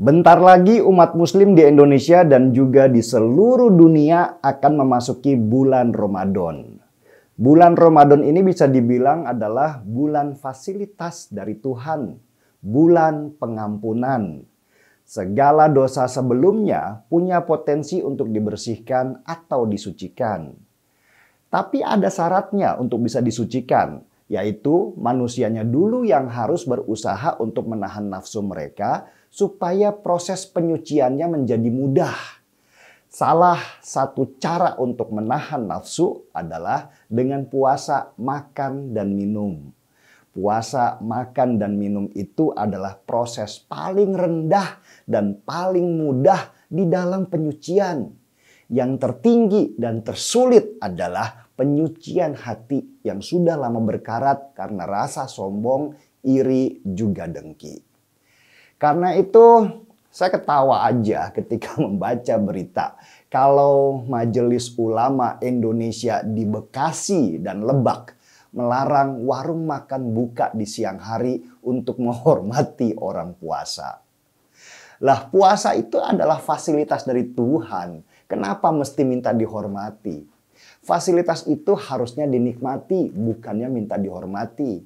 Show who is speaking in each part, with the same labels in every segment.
Speaker 1: Bentar lagi umat muslim di Indonesia dan juga di seluruh dunia akan memasuki bulan Ramadan. Bulan Ramadan ini bisa dibilang adalah bulan fasilitas dari Tuhan bulan pengampunan. Segala dosa sebelumnya punya potensi untuk dibersihkan atau disucikan. Tapi ada syaratnya untuk bisa disucikan, yaitu manusianya dulu yang harus berusaha untuk menahan nafsu mereka supaya proses penyuciannya menjadi mudah. Salah satu cara untuk menahan nafsu adalah dengan puasa, makan, dan minum. Puasa, makan, dan minum itu adalah proses paling rendah dan paling mudah di dalam penyucian. Yang tertinggi dan tersulit adalah penyucian hati yang sudah lama berkarat karena rasa sombong, iri, juga dengki. Karena itu, saya ketawa aja ketika membaca berita kalau Majelis Ulama Indonesia di Bekasi dan Lebak melarang warung makan buka di siang hari untuk menghormati orang puasa. Lah puasa itu adalah fasilitas dari Tuhan. Kenapa mesti minta dihormati? Fasilitas itu harusnya dinikmati, bukannya minta dihormati.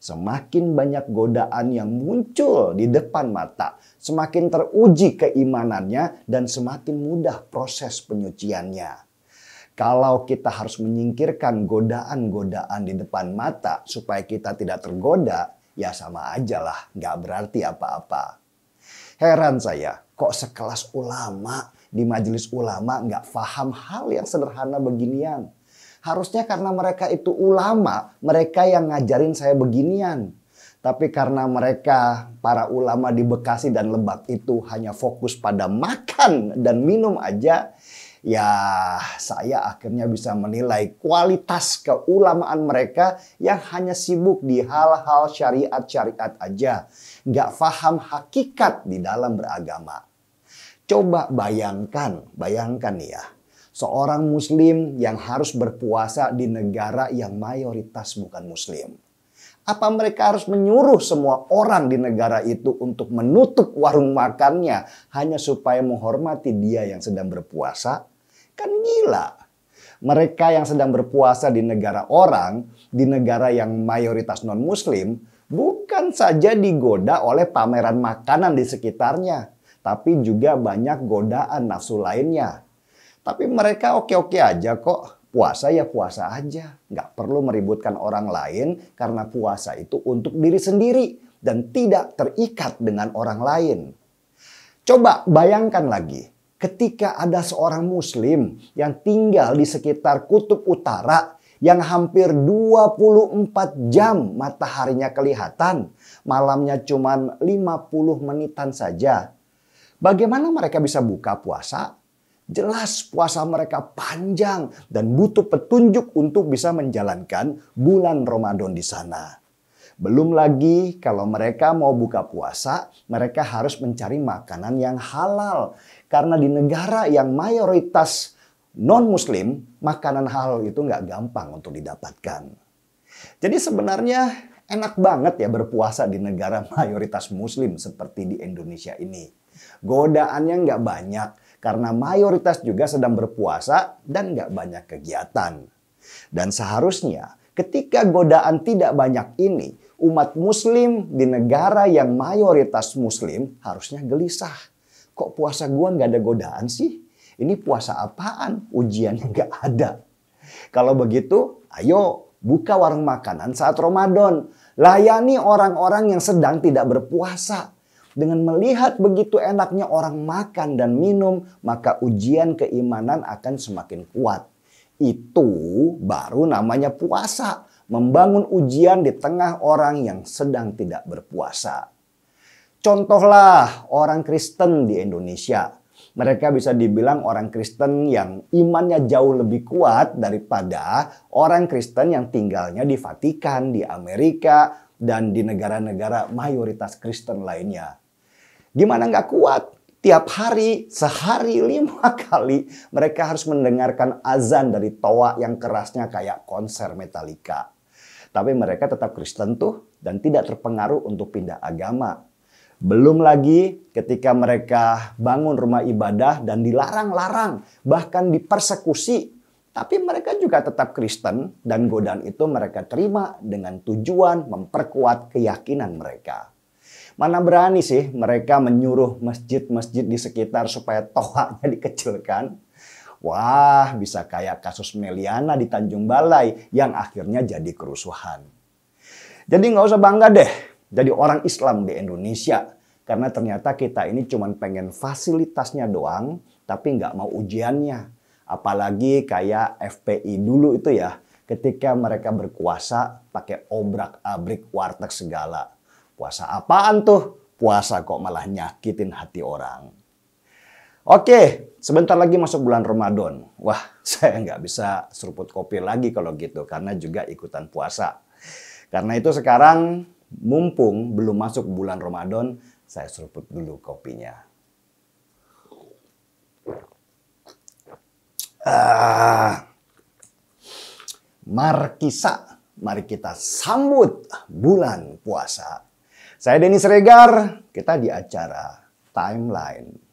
Speaker 1: Semakin banyak godaan yang muncul di depan mata, semakin teruji keimanannya dan semakin mudah proses penyuciannya. Kalau kita harus menyingkirkan godaan-godaan di depan mata supaya kita tidak tergoda, ya sama aja lah, nggak berarti apa-apa. Heran saya, kok sekelas ulama di majelis ulama nggak paham hal yang sederhana beginian. Harusnya karena mereka itu ulama, mereka yang ngajarin saya beginian. Tapi karena mereka, para ulama di Bekasi dan Lebak itu hanya fokus pada makan dan minum aja, ya saya akhirnya bisa menilai kualitas keulamaan mereka yang hanya sibuk di hal-hal syariat-syariat aja, nggak faham hakikat di dalam beragama. Coba bayangkan, bayangkan ya, seorang muslim yang harus berpuasa di negara yang mayoritas bukan muslim. Apa mereka harus menyuruh semua orang di negara itu untuk menutup warung makannya hanya supaya menghormati dia yang sedang berpuasa? Kan gila. Mereka yang sedang berpuasa di negara orang, di negara yang mayoritas non-muslim, bukan saja digoda oleh pameran makanan di sekitarnya, tapi juga banyak godaan nafsu lainnya. Tapi mereka oke-oke aja kok. Puasa ya puasa aja. Nggak perlu meributkan orang lain karena puasa itu untuk diri sendiri dan tidak terikat dengan orang lain. Coba bayangkan lagi, ketika ada seorang muslim yang tinggal di sekitar kutub utara yang hampir 24 jam mataharinya kelihatan, malamnya cuma 50 menitan saja. Bagaimana mereka bisa buka puasa? Jelas puasa mereka panjang dan butuh petunjuk untuk bisa menjalankan bulan Ramadan di sana. Belum lagi kalau mereka mau buka puasa, mereka harus mencari makanan yang halal. Karena di negara yang mayoritas non-muslim, makanan halal itu nggak gampang untuk didapatkan. Jadi sebenarnya enak banget ya berpuasa di negara mayoritas muslim seperti di Indonesia ini. Godaannya nggak banyak karena mayoritas juga sedang berpuasa dan nggak banyak kegiatan. Dan seharusnya ketika godaan tidak banyak ini, umat muslim di negara yang mayoritas muslim harusnya gelisah. Kok puasa gua nggak ada godaan sih? Ini puasa apaan? ujian nggak ada. Kalau begitu, ayo buka warung makanan saat Ramadan. Layani orang-orang yang sedang tidak berpuasa. Dengan melihat begitu enaknya orang makan dan minum, maka ujian keimanan akan semakin kuat. Itu baru namanya puasa membangun ujian di tengah orang yang sedang tidak berpuasa. Contohlah orang Kristen di Indonesia. Mereka bisa dibilang orang Kristen yang imannya jauh lebih kuat daripada orang Kristen yang tinggalnya di Vatikan, di Amerika, dan di negara-negara mayoritas Kristen lainnya. Gimana nggak kuat? Tiap hari, sehari lima kali mereka harus mendengarkan azan dari toa yang kerasnya kayak konser Metallica. Tapi mereka tetap Kristen tuh dan tidak terpengaruh untuk pindah agama. Belum lagi ketika mereka bangun rumah ibadah dan dilarang-larang, bahkan dipersekusi. Tapi mereka juga tetap Kristen dan godaan itu mereka terima dengan tujuan memperkuat keyakinan mereka. Mana berani sih mereka menyuruh masjid-masjid di sekitar supaya tohaknya dikecilkan? Wah, bisa kayak kasus Meliana di Tanjung Balai yang akhirnya jadi kerusuhan. Jadi nggak usah bangga deh jadi orang Islam di Indonesia. Karena ternyata kita ini cuma pengen fasilitasnya doang, tapi nggak mau ujiannya. Apalagi kayak FPI dulu itu ya, ketika mereka berkuasa pakai obrak-abrik warteg segala. Puasa apaan tuh? Puasa kok malah nyakitin hati orang. Oke, sebentar lagi masuk bulan Ramadan. Wah, saya nggak bisa seruput kopi lagi kalau gitu, karena juga ikutan puasa. Karena itu sekarang, mumpung belum masuk bulan Ramadan, saya seruput dulu kopinya. Ah, Markisa, mari kita sambut bulan puasa. Saya Denis Sregar, kita di acara Timeline